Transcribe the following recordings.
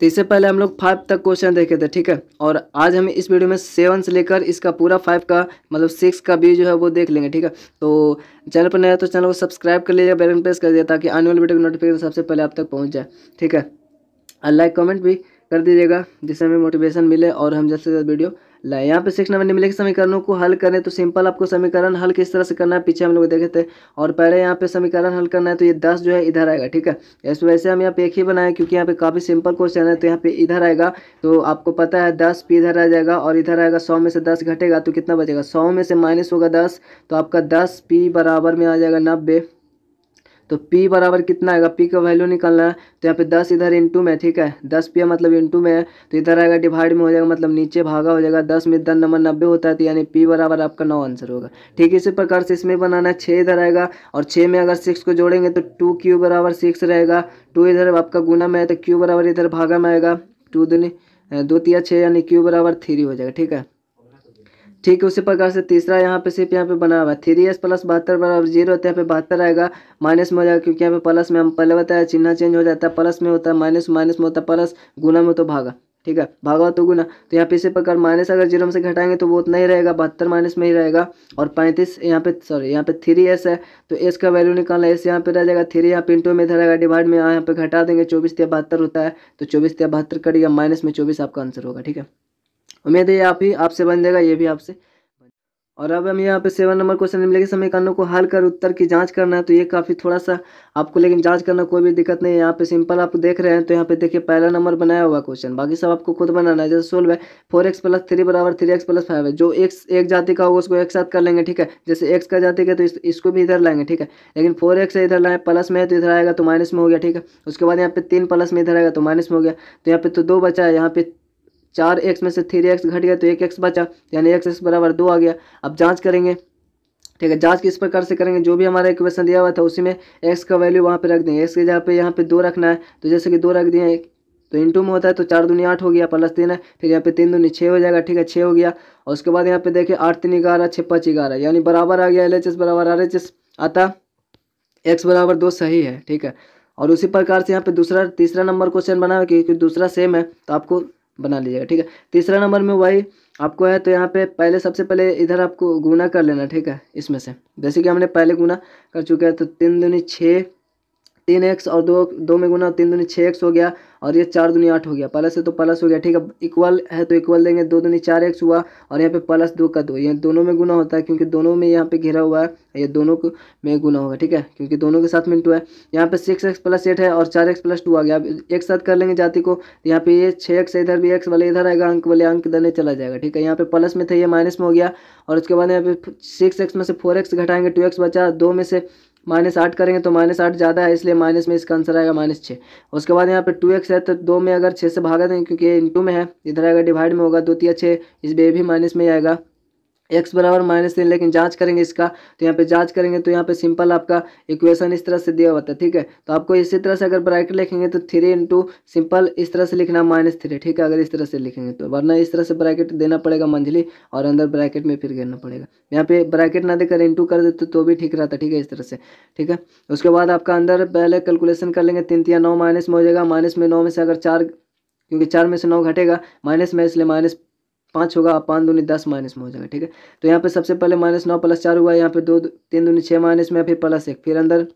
तो इससे पहले हम लोग फाइव तक क्वेश्चन देखे थे ठीक है और आज हम इस वीडियो में सेवन से लेकर इसका पूरा फाइव का मतलब सिक्स का भी जो है वो देख लेंगे ठीक है तो चैनल पर नया तो चैनल को सब्सक्राइब कर लीजिए बेलन प्रेस कर दिया ताकि आने वाले वीडियो की नोटिफिकेशन सबसे पहले आप तक पहुँच जाए ठीक है और लाइक कमेंट भी कर दीजिएगा जिससे हमें मोटिवेशन मिले और हम जल्द से जल्द वीडियो लाए यहाँ पे सिक्स नंबर निम्नलिखित समीकरणों को हल करें तो सिंपल आपको समीकरण हल किस तरह से करना है पीछे हम लोग देखे थे और पहले यहाँ पे समीकरण हल करना है तो ये दस जो है इधर आएगा ठीक है इस वैसे हम यहाँ पे एक ही बनाए क्योंकि यहाँ पे काफ़ी सिंपल क्वेश्चन है तो यहाँ पे इधर आएगा तो आपको पता है दस पी इधर आ जाएगा और इधर आएगा सौ में से दस घटेगा तो कितना बचेगा सौ में से माइनस होगा दस तो आपका दस पी बराबर में आ जाएगा नब्बे तो P बराबर कितना आएगा P का वैल्यू निकालना है तो यहाँ पे दस इधर इंटू में ठीक है दस P मतलब इंटू में है तो इधर आएगा डिवाइड में हो जाएगा मतलब नीचे भागा हो जाएगा दस में दस नंबर नब्बे होता है तो यानी P बराबर आपका नौ आंसर होगा ठीक इसी प्रकार से इसमें बनाना है छः इधर आएगा और छः में अगर सिक्स को जोड़ेंगे तो टू क्यू बराबर सिक्स रहेगा टू इधर आपका गुना में है तो क्यू बराबर इधर भागा में आएगा टू दूनी दो तिया छः यानी क्यू बराबर थ्री हो जाएगा ठीक है ठीक है उसी प्रकार से तीसरा यहाँ पे सिर्फ यहाँ पे बना हुआ है थ्री एस प्लस बहत्तर बराबर जीरो होता है यहाँ पे बहत्तर आएगा माइनस में हो जाएगा क्योंकि यहाँ पे प्लस में हम पहले बताया चिन्ह चेंज हो जाता है प्लस में होता है माइनस माइनस में होता है प्लस गुना में तो भागा ठीक है भागा तो गुना तो यहाँ पे इसी प्रकार माइनस अगर जीरो में से घटाएंगे तो वो उतना ही रहेगा बहत्तर माइनस में ही रहेगा और पैंतीस यहाँ पे सॉरी यहाँ पे थ्री एस है तो एस का वैल्यू निकालना एस यहाँ पे रह जाएगा थ्री यहाँ पे इंटू में रहेगा डिवाइड में यहाँ पे घटा देंगे चौबीस या बहत्तर होता है तो चौबीस या बहत्तर करिएगा माइनस में चौबीस आपका आंसर होगा ठीक है उम्मीद है ये आप ही आपसे बन जाएगा ये भी आपसे और अब हम यहाँ पे सेवन नंबर क्वेश्चन निम्नलिखित के समीकरणों को हल कर उत्तर की जांच करना है तो ये काफ़ी थोड़ा सा आपको लेकिन जांच करना कोई भी दिक्कत नहीं है यहाँ पे सिंपल आप देख रहे हैं तो यहाँ पे देखिए पहला नंबर बनाया हुआ क्वेश्चन बाकी सब आपको खुद बनाना है जैसे सोल्व है फोर एक्स प्लस थ्री बराबर थ्री एक्स प्लस फाइव है जो एक, एक जाति का होगा उसको एक साथ कर लेंगे ठीक है जैसे एक्स का जाति का तो इस, इसको भी इधर लाएंगे ठीक है लेकिन फोर एक्स इधर लाएँ प्लस में है तो इधर आएगा तो माइनस में हो गया ठीक है उसके बाद यहाँ पे तीन प्लस में इधर आएगा तो माइनस में हो गया तो यहाँ पे तो दो बचा है यहाँ पे चार एक्स में से थ्री एक्स घट गया तो एक एक्स बचा यानी एक्स एक्स बराबर दो आ गया अब जाँच करेंगे ठीक है जांच किस प्रकार से करेंगे जो भी हमारा इक्वेशन दिया हुआ था उसी में एक्स का वैल्यू वहाँ पे रख देंगे एक्स के जहाँ पे यहाँ पे दो रखना है तो जैसे कि दो रख दिए तो इंटू में होता है तो चार दुनिया आठ हो गया प्लस तीन है फिर यहाँ पे तीन दुनिया छः हो जाएगा ठीक है छः हो गया और उसके बाद यहाँ पे देखिए आठ तीन ग्यारह छः पाँच ग्यारह यानी बराबर आ गया एल बराबर आर आता एक्स बराबर दो सही है ठीक है और उसी प्रकार से यहाँ पे दूसरा तीसरा नंबर क्वेश्चन बना हुआ क्योंकि दूसरा सेम है तो आपको बना लीजिएगा ठीक है तीसरा नंबर में वाई आपको है तो यहाँ पे पहले सबसे पहले इधर आपको गुना कर लेना ठीक है इसमें से जैसे कि हमने पहले गुना कर चुका है तो तीन दूनी छः तीन एक्स और दो दो में गुना तीन दुनी छः एक्स हो गया और ये चार दुनी आठ हो गया प्लस है तो प्लस हो गया ठीक है इक्वल है तो इक्वल देंगे दो दुनी चार एक्स हुआ और यहाँ पे प्लस दो का दो ये दोनों में गुना होता है क्योंकि दोनों में यहाँ पे घिरा हुआ है ये दोनों में गुना होगा ठीक है क्योंकि दोनों के साथ में टू है यहाँ पे सिक्स एक्स प्लस एट है और चार एक्स प्लस टू आ गया अब एक साथ कर लेंगे जाति को यहाँ पे ये छः एक्स इधर भी एक्स वाले इधर आएगा अंक वाले अंक दने चला जाएगा ठीक है यहाँ पे प्लस में था ये माइनस में हो गया और उसके बाद यहाँ पे सिक्स एक्स में से फोर एक्स घटाएंगे टू एक्स बचा दो में से माइनस आठ करेंगे तो माइनस आठ ज़्यादा है इसलिए माइनस में इसका आंसर आएगा माइनस छः उसके बाद यहाँ पे टू एक्स है तो दो में अगर छः से भागा देंगे क्योंकि इन में है इधर आएगा डिवाइड में होगा दो तीन छः इस बे भी माइनस में आएगा एक्स बराबर माइनस तीन लेकिन जांच करेंगे इसका तो यहाँ पे जांच करेंगे तो यहाँ पे सिंपल आपका इक्वेशन इस तरह से दिया हुआ था ठीक है तो आपको इसी तरह से अगर ब्रैकेट लिखेंगे तो थ्री इंटू सिंपल इस तरह से लिखना माइनस थ्री ठीक है अगर इस तरह से लिखेंगे तो वरना इस तरह से ब्रैकेट देना पड़ेगा मंझली और अंदर ब्रैकेट में फिर गिरना पड़ेगा यहाँ पे ब्रैकेट ना देकर इंटू कर देते तो भी ठीक रहता ठीक है इस तरह से ठीक है उसके बाद आपका अंदर पहले कैलकुलेशन कर लेंगे तीन तीन नौ माइनस में हो जाएगा माइनस में नौ में से अगर चार क्योंकि चार में से नौ घटेगा माइनस में इसलिए माइनस पाँच होगा पाँच दूनी दस माइनस में हो जाएगा ठीक है तो यहाँ पे सबसे पहले माइनस नौ प्लस चार हुआ यहाँ पे दो तीन दूनी छः माइनस में फिर प्लस एक फिर अंदर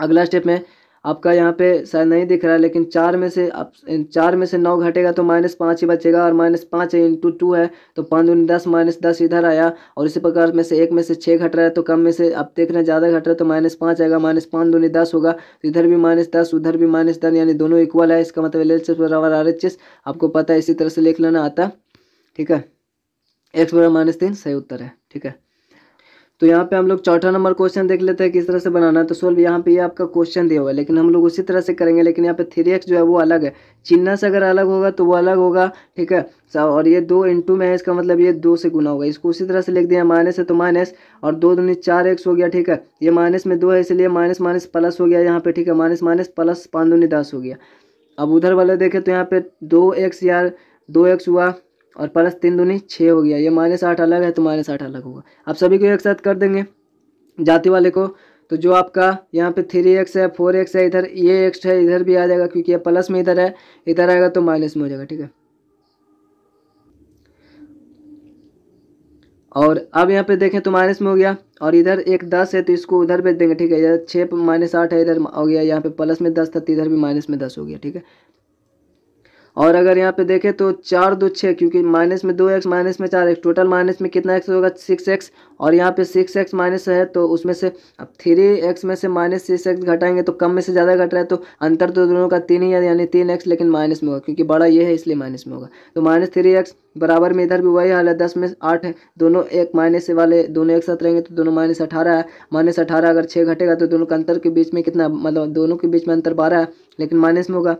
अगला स्टेप में आपका यहाँ पे शायद नहीं दिख रहा है लेकिन चार में से आप चार में से नौ घटेगा तो माइनस पाँच ही बचेगा और माइनस पाँच इंटू टू है तो पाँच दूनी दस माइनस दस इधर आया और इसी प्रकार में से एक में से छः घट रहा है तो कम में से आप देख रहे हैं ज़्यादा घट रहा है तो माइनस पाँच आएगा माइनस पाँच दूनी दस होगा तो इधर भी माइनस दस उधर भी माइनस दस यानी दोनों इक्वल है इसका मतलब एल एच बराबर आर एच एस आपको पता है इसी तरह से लिख लेना आता है ठीक है एक्स बराबर माइनस तीन सही उत्तर है ठीक है तो यहाँ पे हम लोग चौथा नंबर क्वेश्चन देख लेते हैं किस तरह से बनाना है तो सोल्व यहाँ पे ये यह आपका क्वेश्चन दिया हुआ है लेकिन हम लोग उसी तरह से करेंगे लेकिन यहाँ पे थ्री एक्स जो है वो अलग है चिन्ह से अगर अलग होगा तो वो अलग होगा ठीक है और ये दो इंटू में है इसका मतलब ये दो से गुना होगा इसको उसी तरह से लिख दिया माइनस है तो माइनस और दो दूनी चार एक्स हो गया ठीक है ये माइनस में दो है इसलिए माइनस माइनस प्लस हो गया यहाँ पे ठीक है माइनस माइनस प्लस पाँच दूनी दस हो गया अब उधर वाले देखें तो यहाँ पे दो एक्स यार दो एक्स हुआ और प्लस तीन दूनी छः हो गया ये माइनस आठ अलग है तो माइनस आठ अलग होगा आप सभी को एक साथ कर देंगे जाति वाले को तो जो आपका यहाँ पे थ्री एक्स है फोर एक्स है इधर ये एक्स है इधर भी आ जाएगा क्योंकि ये प्लस में इधर है इधर आएगा तो माइनस में हो जाएगा ठीक है और अब यहाँ पे देखें तो माइनस में हो गया और इधर एक दस है तो इसको उधर भेज देंगे ठीक है इधर छः माइनस आठ है इधर हो गया यहाँ पे प्लस में दस था तो इधर भी माइनस में दस हो गया ठीक है और अगर यहाँ पे देखें तो चार दो छः क्योंकि माइनस में दो एक्स माइनस में चार एक्स टोटल माइनस में कितना एक्स होगा सिक्स एक्स और यहाँ पे सिक्स एक्स माइनस है तो उसमें से अब थ्री एक्स में से माइनस सिक्स एक्स घटाएंगे तो कम में से ज़्यादा घट रहा है तो अंतर तो दोनों का तीन ही है यानी तीन एक्स लेकिन माइनस में होगा क्योंकि बड़ा ये है इसलिए माइनस में होगा तो माइनस थ्री एक्स बराबर में इधर भी वही हाल है दस में आठ है दोनों एक माइनस वाले दोनों एक साथ रहेंगे तो दोनों माइनस अठारह है माइनस अठारह अगर छः घटेगा तो दोनों का अंतर के बीच में कितना मतलब दोनों के बीच में अंतर बारह है लेकिन माइनस में होगा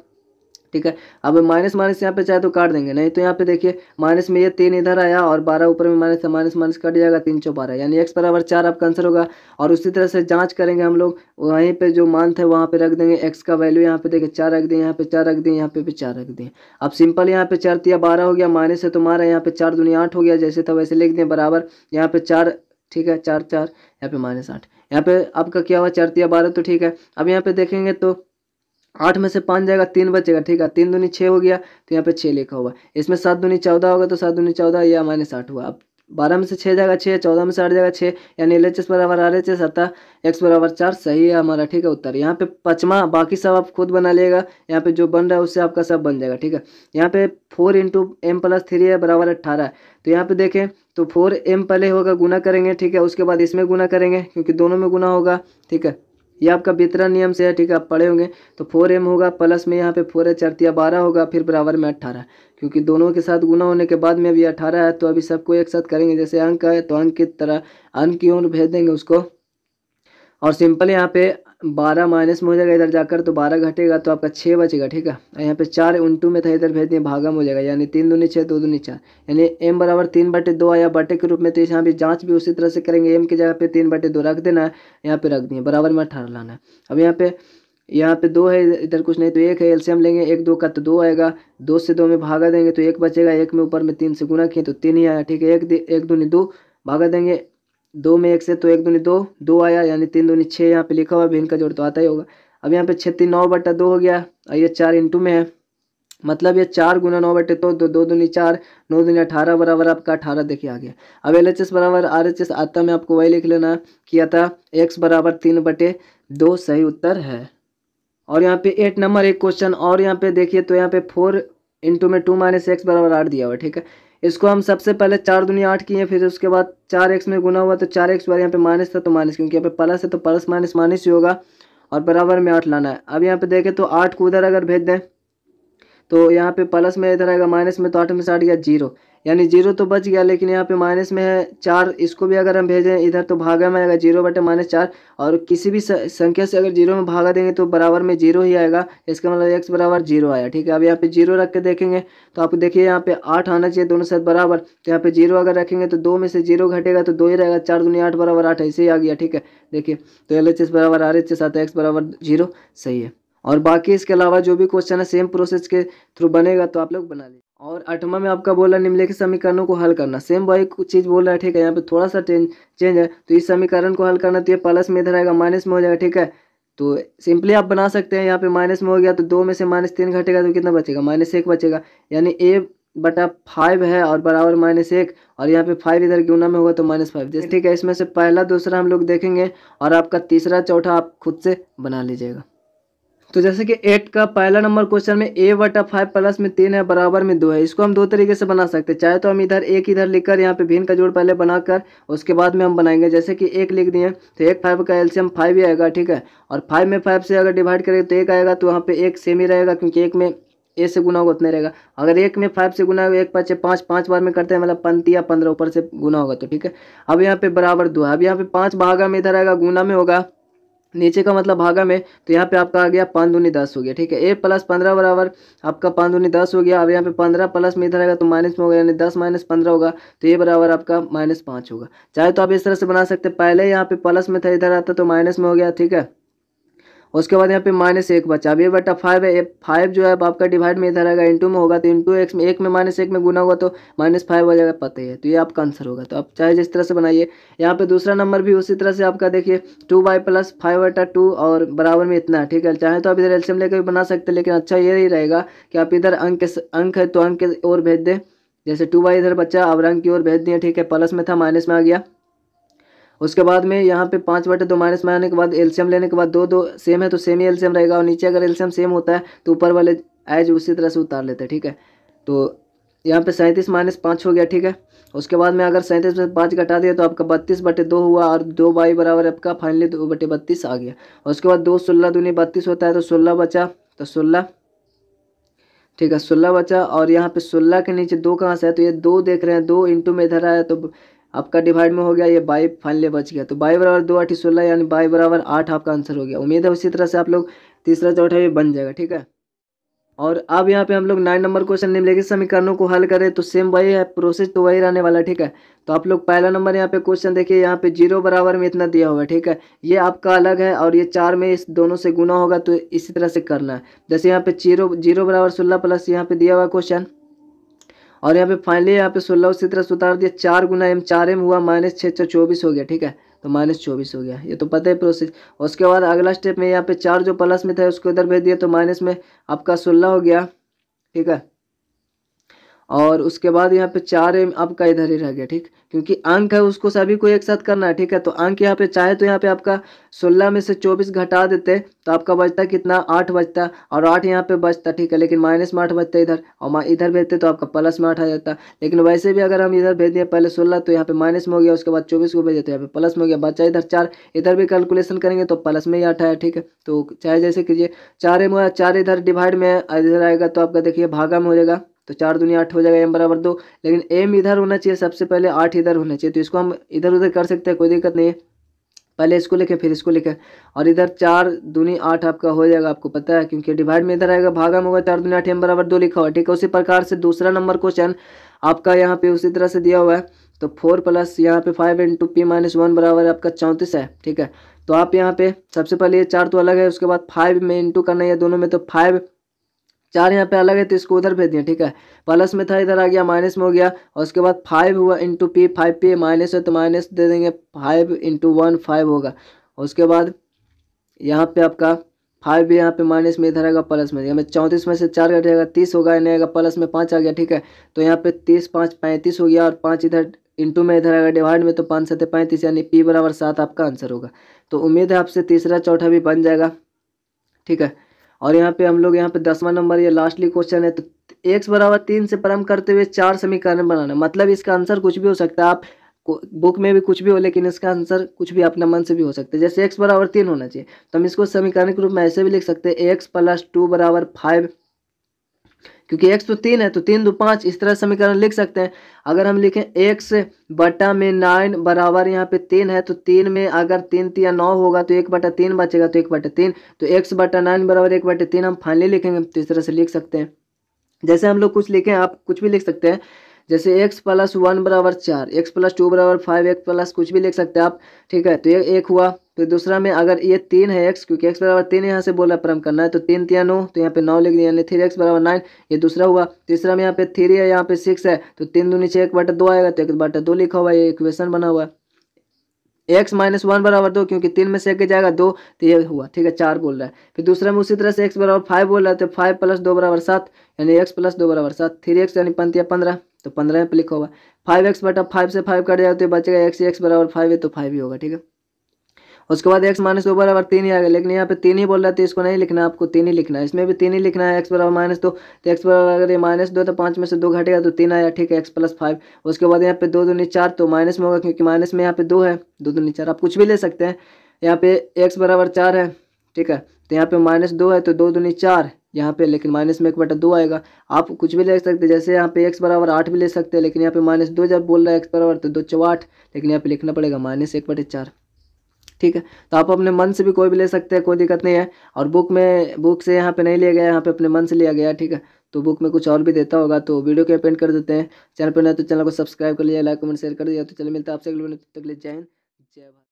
ठीक है अब माइनस माइनस यहाँ पे चाहे तो काट देंगे नहीं तो यहाँ पे देखिए माइनस में ये तीन इधर आया और बारह ऊपर में माइनस माइनस माइनस कट जाएगा तीन सौ बारह यानी एक्स बराबर चार आपका आंसर होगा और उसी तरह से जाँच करेंगे हम लोग वहीं पर जो मान है वहाँ पर रख देंगे एक्स का वैल्यू यहाँ पे देखिए चार रख दें यहाँ पे चार रख दें यहाँ पे भी चार रख दें अब सिंपल यहाँ पे चार तिया बारह हो गया माइनस है तो मारा यहाँ पे चार दुनिया आठ हो गया जैसे था वैसे लिख दें बराबर यहाँ पे चार ठीक है चार चार यहाँ पे माइनस आठ यहाँ पे आपका क्या हुआ चार तिया बारह तो ठीक है अब यहाँ पे देखेंगे तो आठ में से पाँच जाएगा तीन बचेगा ठीक है तीन दूनी छः हो गया तो यहाँ पे छः लिखा हुआ इसमें सात दूनी चौदह होगा तो सात दूनी चौदह या माइनस आठ हुआ अब बारह में से छः जाएगा छः चौदह में से आठ जाएगा छः यानी एल एच एस बराबर आर एच एस आता एक्स बराबर चार सही है हमारा ठीक है उत्तर यहाँ पे पचमा बाकी सब आप खुद बना लेगा यहाँ पे जो बन रहा है उससे आपका सब बन जाएगा ठीक है यहाँ पे four into m plus three है बराबर अट्ठारह तो यहाँ पे देखें तो फोर एम पहले होगा गुना करेंगे ठीक है उसके बाद इसमें गुना करेंगे क्योंकि दोनों में गुना होगा ठीक है ये आपका वितरण नियम से है ठीक है आप पढ़े होंगे तो फोर एम होगा प्लस में यहाँ पे फोर है चरतिया बारह होगा फिर बराबर में अट्ठारह क्योंकि दोनों के साथ गुना होने के बाद में अभी अट्ठारह है तो अभी सबको एक साथ करेंगे जैसे अंक है तो अंक की तरह अंक की ओर भेज देंगे उसको और सिंपल यहाँ पे बारह माइनस में हो जाएगा इधर जाकर तो बारह घटेगा तो आपका छः बचेगा ठीक है यहाँ पे चार इंटू में था इधर भेज दिए भागा हो जाएगा यानी तीन दूनी छः दो दूनी चार यानी एम बराबर तीन बटे दो आया बटे के रूप में तो इस यहाँ पर जाँच भी उसी तरह से करेंगे एम की जगह पे तीन बटे दो रख देना है यहाँ पर रख दिए बराबर में अठारह लाना है अब यहाँ पे यहाँ पे दो है इधर कुछ नहीं तो एक है एलसीएम लेंगे एक दो का तो दो आएगा दो से दो में भागा देंगे तो एक बचेगा एक में ऊपर में तीन से गुना किए तो तीन ही आया ठीक है एक एक दूनी दो भागा देंगे दो में एक से तो एक दूनी दो दो आया यानी तीन दूनी छः यहाँ पे लिखा हुआ है इनका जोड़ तो आता ही होगा अब यहाँ पे छत्तीस नौ बट्टा दो हो गया और ये चार इंटू में है मतलब ये चार गुना नौ बटे तो दो दो दूनी चार नौ दूनी अठारह बराबर आपका अठारह देखिए आ गया अब एल एच एस बराबर आर एच एस आता में आपको वही लिख लेना किया था एक्स बराबर तीन बटे दो सही उत्तर है और यहाँ पे एट नंबर एक क्वेश्चन और यहाँ पे देखिए तो यहाँ पे फोर इंटू में टू माइनस एक्स बराबर आठ दिया हुआ ठीक है इसको हम सबसे पहले चार दुनिया आठ किए फिर उसके बाद चार एक्स में गुना हुआ तो चार एक्स बार यहाँ पे माइनस था तो माइनस क्योंकि यहाँ पे प्लस है तो प्लस माइनस माइनस ही होगा और बराबर में आठ लाना है अब यहाँ पे देखें तो आठ को उधर अगर भेज दें तो यहाँ पे प्लस में इधर आएगा माइनस में तो आठ में से आठ गया जीरो यानी जीरो तो बच गया लेकिन यहाँ पे माइनस में है चार इसको भी अगर हम भेजें इधर तो भागा में आएगा जीरो बटे माइनस चार और किसी भी संख्या से अगर जीरो में भागा देंगे तो बराबर में जीरो ही आएगा इसका मतलब एक्स बराबर जीरो आया ठीक है अब यहाँ पे जीरो रख के देखेंगे तो आप देखिए यहाँ पे आठ आना चाहिए दोनों साथ बराबर तो यहाँ पे जीरो अगर रखेंगे तो दो में से जीरो घटेगा तो दो ही रहेगा चार दुनिया आठ बराबर आठ ऐसे ही आ गया ठीक है देखिए तो एल एच एस बराबर आर एच एस आता है एक्स बराबर जीरो सही है और बाकी इसके अलावा जो भी क्वेश्चन है सेम प्रोसेस के थ्रू बनेगा तो आप लोग बना लीजिए और आठवा में आपका बोला निम्नलिखित समीकरणों को हल करना सेम वही चीज़ बोल रहा है ठीक है यहाँ पे थोड़ा सा चेंज है तो इस समीकरण को हल करना तो ये प्लस में इधर आएगा माइनस में हो जाएगा ठीक है तो सिंपली आप बना सकते हैं यहाँ पे माइनस में हो गया तो दो में से माइनस तीन घटेगा तो कितना बचेगा माइनस एक बचेगा यानी ए बटा फाइव है और बराबर माइनस एक और यहाँ पे फाइव इधर गुना में होगा तो माइनस फाइव जैसे ठीक है इसमें से पहला दूसरा हम लोग देखेंगे और आपका तीसरा चौथा आप खुद से बना लीजिएगा तो जैसे कि एट का पहला नंबर क्वेश्चन में ए वटा फाइव प्लस में तीन है बराबर में दो है इसको हम दो तरीके से बना सकते हैं चाहे तो हम इधर एक इधर लिखकर यहाँ पे भिन्न का जोड़ पहले बनाकर उसके बाद में हम बनाएंगे जैसे कि एक लिख दिए तो एक फाइव का एल्सियम फाइव ही आएगा ठीक है और फाइव में फाइव से अगर डिवाइड करेंगे तो एक आएगा तो वहाँ पर एक सेम ही रहेगा क्योंकि एक में ए से गुना होगा उतना रहेगा अगर एक में फाइव से गुना होगा एक पाँच पाँच पाँच बार में करते हैं मतलब पंती या पंद्रह ऊपर से गुना होगा तो ठीक है अब यहाँ पे बराबर दो है अब यहाँ पे पाँच भागा में इधर आएगा गुना में होगा नीचे का मतलब भागा में तो यहाँ पे आपका आ गया पाँच दूनी दस हो गया ठीक है ए प्लस पंद्रह बराबर आपका पाँच दूनी दस हो गया अब यहाँ पे पंद्रह प्लस में इधर आएगा तो माइनस में होगा यानी दस माइनस पंद्रह होगा तो ए बराबर आपका माइनस पाँच होगा चाहे तो आप इस तरह से बना सकते पहले यहाँ पे प्लस में था इधर आता तो माइनस में हो गया ठीक है उसके बाद यहाँ पे माइनस एक बचा अभी बेटा फाइव है फाइव जो है आपका डिवाइड में इधर आएगा इंटू में होगा तो इंटू एक्स में एक में माइनस एक में गुना होगा तो माइनस फाइव हो जाएगा पता ही है तो ये आपका आंसर होगा तो आप चाहे जिस तरह से बनाइए यहाँ पे दूसरा नंबर भी उसी तरह से आपका देखिए टू बाई प्लस फाइव बटा टू और बराबर में इतना है ठीक है चाहे तो आप इधर एल्शियम लेकर भी बना सकते हैं लेकिन अच्छा ये ही रहेगा कि आप इधर अंक अंक है तो अंक के ओर भेज दें जैसे टू बाई इधर बच्चा अब रंग की ओर भेज दिए ठीक है प्लस में था माइनस में आ गया उसके बाद में यहाँ पे पाँच बटे दो माइनस में आने के बाद एल्शियम लेने के बाद दो दो सेम है तो सेम ही एल्शियम रहेगा और नीचे अगर एल्शियम सेम होता है तो ऊपर वाले एज उसी तरह से उतार लेते हैं ठीक है तो यहाँ पे सैंतीस माइनस पाँच हो गया ठीक है उसके बाद में अगर सैंतीस में पाँच घटा दिया तो आपका बत्तीस बटे दो हुआ और दो बाई बराबर आपका फाइनली दो बटे बत्तीस आ गया उसके बाद दो सोलह दूनी बत्तीस होता है तो सोलह बचा तो सोलह ठीक है सोलह बचा और यहाँ पे सोलह के नीचे दो कहाँ से है तो ये दो देख रहे हैं दो इंटू में इधर आया तो आपका डिवाइड में हो गया ये बाई फाइनली बच गया तो बाई बराबर दो आठ सोलह यानी बाई बराबर आठ आपका आंसर हो गया उम्मीद है उसी तरह से आप लोग तीसरा चौथा भी बन जाएगा ठीक है और अब यहाँ पे हम लोग नाइन नंबर क्वेश्चन निम्नलिखित समीकरणों को हल करें तो सेम वही है प्रोसेस तो वही रहने वाला ठीक है तो आप लोग पहला नंबर यहाँ पे क्वेश्चन देखिए यहाँ पे जीरो बराबर में इतना दिया है ठीक है ये आपका अलग है और ये चार में इस दोनों से गुना होगा तो इसी तरह से करना है जैसे यहाँ पे जीरो जीरो बराबर सोलह प्लस यहाँ पे दिया हुआ क्वेश्चन और यहाँ पे फाइनली यहाँ पे सोलह उसी तरह से उतार दिया चार गुना एम चार एम हुआ माइनस छः सौ चौबीस हो गया ठीक है तो माइनस चौबीस हो गया ये तो पता है प्रोसेस उसके बाद अगला स्टेप में यहाँ पे चार जो प्लस में था उसको इधर भेज दिया तो माइनस में आपका सोलह हो गया ठीक है और उसके बाद यहाँ पे चार एम आपका इधर ही रह गया ठीक क्योंकि अंक है उसको सभी को एक साथ करना है ठीक है तो अंक यहाँ पे चाहे तो यहाँ पे आपका सोलह में से चौबीस घटा देते तो आपका बचता कितना आठ बचता और आठ यहाँ पे बचता ठीक है लेकिन माइनस में आठ बचता इधर और इधर भेजते तो आपका प्लस में आठ आ जाता लेकिन वैसे भी अगर हम इधर भेज दिए पहले सोलह तो यहाँ पे माइनस में हो गया उसके बाद चौबीस को भेजे तो यहाँ पे प्लस में हो गया बच्चा इधर चार इधर भी कैलकुलेशन करेंगे तो प्लस में ही आठ आया ठीक है तो चाहे जैसे कीजिए चार एम हुआ चार इधर डिवाइड में इधर आएगा तो आपका देखिए भागा में हो जाएगा तो चार दुनिया आठ हो जाएगा एम बराबर दो लेकिन एम इधर होना चाहिए सबसे पहले आठ इधर होना चाहिए तो इसको हम इधर उधर कर सकते हैं कोई दिक्कत नहीं है पहले इसको लिखें फिर इसको लिखें और इधर चार दूनी आठ आपका हो जाएगा आपको पता है क्योंकि डिवाइड में इधर आएगा भागा में होगा चार दूनी आठ एम बराबर दो लिखा हुआ ठीक है उसी प्रकार से दूसरा नंबर क्वेश्चन आपका यहाँ पे उसी तरह से दिया हुआ है तो फोर प्लस यहाँ पे five into p minus one बराबर आपका चौंतीस है ठीक है तो आप यहाँ पे सबसे पहले ये चार तो अलग है उसके बाद फाइव में इंटू करना है दोनों में तो फाइव चार यहाँ पे अलग है तो इसको उधर भेज दिया ठीक है प्लस में था इधर आ गया माइनस में हो गया और उसके बाद फाइव हुआ into p five p minus है तो माइनस दे देंगे फाइव इंटू वन फाइव होगा उसके बाद यहाँ पे आपका फाइव भी यहाँ पे माइनस में इधर आएगा प्लस में हमें चौंतीस में से चार जाएगा तीस होगा नहीं आएगा प्लस में पाँच आ गया ठीक है तो यहाँ पे तीस पाँच पैंतीस हो गया और पाँच इधर इंटू में इधर आएगा डिवाइड में तो पाँच सत्य पैंतीस यानी पी बराबर सात आपका आंसर होगा तो उम्मीद है आपसे तीसरा चौथा भी बन जाएगा ठीक है और यहाँ पे हम लोग यहाँ पे दसवां नंबर ये लास्टली क्वेश्चन है तो एक्स बराबर तीन से प्रारंभ करते हुए चार समीकरण बनाना मतलब इसका आंसर कुछ भी हो सकता है आप बुक में भी कुछ भी हो लेकिन इसका आंसर कुछ भी अपने मन से भी हो सकता है जैसे एक्स बराबर तीन होना चाहिए तो हम इसको समीकरण के रूप में ऐसे भी लिख सकते हैं एक्स प्लस टू बराबर फाइव क्योंकि एक्स तो तीन है तो तीन दो पाँच इस तरह समीकरण लिख सकते हैं अगर हम लिखें एक्स बटा में नाइन बराबर यहाँ पे तीन है तो तीन में अगर तीन या नौ होगा तो एक बटा तीन बचेगा तो एक बटा तीन तो एक्स बटा नाइन बराबर एक बटे तीन हम फाइनली लिखेंगे तो इस तरह से लिख सकते हैं जैसे हम लोग कुछ लिखें आप कुछ भी लिख सकते हैं जैसे एक्स प्लस वन बराबर चार एक्स प्लस टू बराबर फाइव एक्स प्लस कुछ भी लिख सकते हैं आप ठीक है तो एक हुआ फिर तो दूसरा में अगर ये तीन है एक्स क्योंकि एक्स बराबर तीन यहाँ से बोल रहा है परम करना है तो तीन तीन नौ तो यहाँ पे नौ लिख दिया थ्री एक्स बराबर नाइन ये दूसरा हुआ तीसरा में यहाँ पे थ्री है यहाँ पे सिक्स है तो तीन दो नीचे एक बटा दो आएगा तो एक बटा दो लिखा हुआ ये इक्वेशन बना हुआ है एक्स माइनस वन बराबर दो क्योंकि तीन में से एक जाएगा दो तो ये हुआ ठीक है चार बोल रहा है फिर दूसरा में उसी तरह से एक्स बराबर फाइव बोल रहा है तो फाइव प्लस दो बराबर सात यानी एक्स प्लस दो बराबर सात थ्री एक्स यानी पंतिया पंद्रह तो पंद्रह पे लिखा हुआ फाइव एक्स बटा फाइव से फाइव कट जाए तो बचेगा एक्स एक्स बराबर फाइव है तो फाइव ही होगा ठीक है उसके बाद एक्स माइनस दो बराबर तीन ही आ गया लेकिन यहाँ पे तीन ही बोल रहा था इसको नहीं लिखना आपको तीन ही लिखना है इसमें भी तीन ही लिखना है एक्स बराबर माइनस दो तो एक्स बराबर अगर ये माइनस दो तो पाँच में से दो घटेगा तो तीन आया ठीक है एक्स प्लस फाइव उसके बाद यहाँ पे दो दूनी चार तो माइनस में होगा क्योंकि माइनस में यहाँ पे दो है दो दूनी चार आप कुछ भी ले सकते हैं यहाँ पे एक्स बराबर चार है ठीक है तो यहाँ पे माइनस दो है तो दो दूनी चार यहाँ पे लेकिन माइनस में एक बटा दो आएगा आप कुछ भी ले सकते हैं जैसे यहाँ पे एक्स बराबर आठ भी ले सकते हैं लेकिन यहाँ पे माइनस दो जब बोल रहा है एक्स बराबर तो दो चौ आठ लेकिन यहाँ पे लिखना पड़ेगा माइनस एक बटे चार ठीक है तो आप अपने मन से भी कोई भी ले सकते हैं कोई दिक्कत नहीं है और बुक में बुक से यहाँ पे नहीं लिया गया यहाँ पे अपने मन से लिया गया ठीक है तो बुक में कुछ और भी देता होगा तो वीडियो के पेंट कर देते हैं चैनल पर नहीं तो चैनल को सब्सक्राइब कर लिया लाइक कमेंट शेयर कर दिया तो चलो मिलता है आपसे अगले तक ले